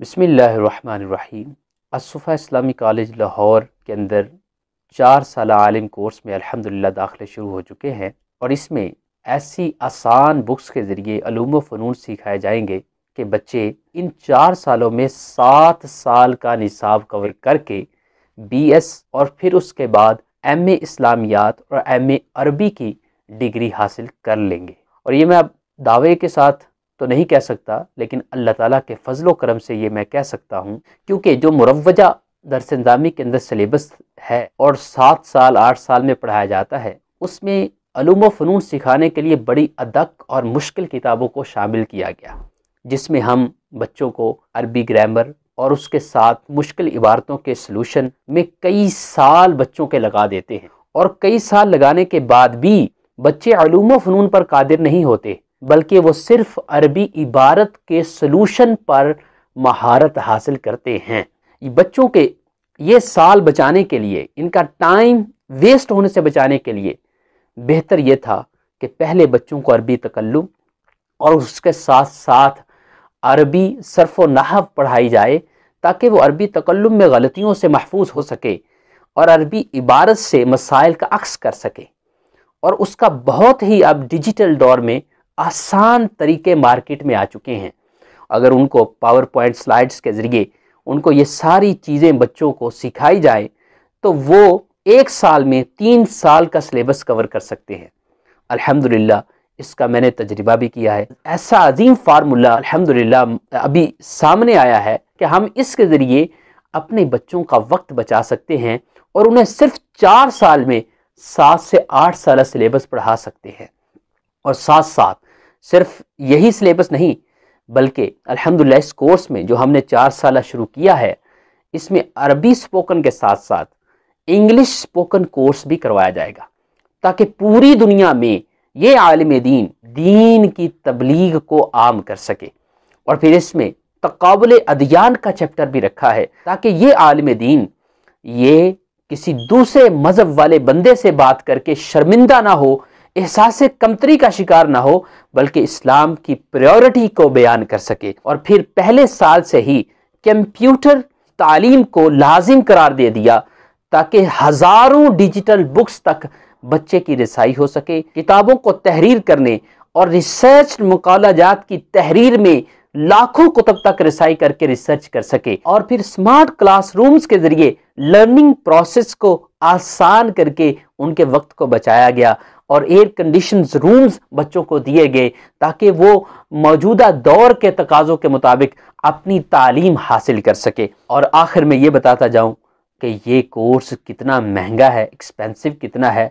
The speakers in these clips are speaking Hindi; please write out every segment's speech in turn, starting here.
बसमीम असफ़ा इस्लामी कॉलेज लाहौर के अंदर चार साल आलिम कोर्स में अलहमदिल्ला दाखिले शुरू हो चुके हैं और इसमें ऐसी आसान बुक्स के ज़रिए अलूम फ़नून सिखाए जाएंगे कि बच्चे इन चार सालों में सात साल का निसाब कवर करके बीएस और फिर उसके बाद एम ए इस्लामियात और एम एरबी अरबी की डिग्री हासिल कर लेंगे और ये मैं अब दावे के साथ तो नहीं कह सकता लेकिन अल्लाह ताला के फजलो करम से ये मैं कह सकता हूँ क्योंकि जो मुरवजा दरस इंजामी के अंदर सिलेबस है और सात साल आठ साल में पढ़ाया जाता है उसमें ूम फ़नून सिखाने के लिए बड़ी अदक और मुश्किल किताबों को शामिल किया गया जिसमें हम बच्चों को अरबी ग्रामर और उसके साथ मुश्किल इबारतों के सलूशन में कई साल बच्चों के लगा देते हैं और कई साल लगाने के बाद भी बच्चे ूम फ़नून पर कादिर नहीं होते बल्कि वो सिर्फ अरबी इबारत के सलूशन पर महारत हासिल करते हैं बच्चों के ये साल बचाने के लिए इनका टाइम वेस्ट होने से बचाने के लिए बेहतर ये था कि पहले बच्चों को अरबी तकल्लुम और उसके साथ साथ अरबी सरफ व नहव पढ़ाई जाए ताकि वो अरबी तकल्लुम में गलतियों से महफूज हो सके और अरबी इबारत से मसाइल का अक्स कर सके और उसका बहुत ही अब डिजिटल दौर में आसान तरीके मार्केट में आ चुके हैं अगर उनको पावर पॉइंट स्लाइड्स के ज़रिए उनको ये सारी चीज़ें बच्चों को सिखाई जाए तो वो एक साल में तीन साल का सिलेबस कवर कर सकते हैं अल्हम्दुलिल्लाह इसका मैंने तजर्बा भी किया है ऐसा अजीम फार्मूला अल्हम्दुलिल्लाह अभी सामने आया है कि हम इसके ज़रिए अपने बच्चों का वक्त बचा सकते हैं और उन्हें सिर्फ चार साल में सात से आठ साल सिलेबस पढ़ा सकते हैं और साथ साथ सिर्फ यही सिलेबस नहीं बल्कि अल्हम्दुलिल्लाह इस कोर्स में जो हमने चार साल शुरू किया है इसमें अरबी स्पोकन के साथ साथ इंग्लिश स्पोकन कोर्स भी करवाया जाएगा ताकि पूरी दुनिया में ये आलम दीन दीन की तबलीग को आम कर सके और फिर इसमें तकबल अदियान का चैप्टर भी रखा है ताकि ये आलम दीन ये किसी दूसरे मज़हब वाले बंदे से बात करके शर्मिंदा ना हो एहसास कमतरी का शिकार ना हो बल्कि इस्लाम की प्रायोरिटी को बयान कर सके और फिर पहले साल से ही कंप्यूटर तालीम को लाजिम करार दे दिया ताकि हज़ारों डिजिटल बुक्स तक बच्चे की रसाई हो सके किताबों को तहरीर करने और रिसर्च मकालाजात की तहरीर में लाखों कुतब तक रसाई करके रिसर्च कर सके और फिर स्मार्ट क्लासरूम्स के जरिए लर्निंग प्रोसेस को आसान करके उनके वक्त को बचाया गया और एयर कंडीशन रूम्स बच्चों को दिए गए ताकि वो मौजूदा दौर के तकाज़ों के मुताबिक अपनी तालीम हासिल कर सके और आखिर में ये बताता जाऊँ कि ये कोर्स कितना महंगा है एक्सपेंसिव कितना है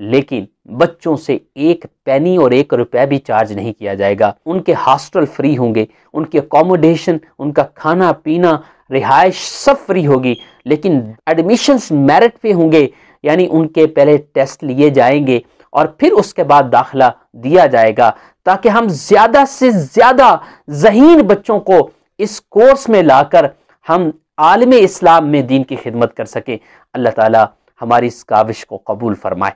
लेकिन बच्चों से एक पैनी और एक रुपए भी चार्ज नहीं किया जाएगा उनके हॉस्टल फ्री होंगे उनकी अकोमोडेशन उनका खाना पीना रिहाइश सब फ्री होगी लेकिन एडमिशन्स मेरिट पे होंगे यानी उनके पहले टेस्ट लिए जाएंगे और फिर उसके बाद दाखिला दिया जाएगा ताकि हम ज़्यादा से ज़्यादा जहीन बच्चों को इस कोर्स में लाकर हम आलम इस्लाम में दीन की खिदमत कर सकें अल्लाह ताला हमारी इस काविश को कबूल फरमाए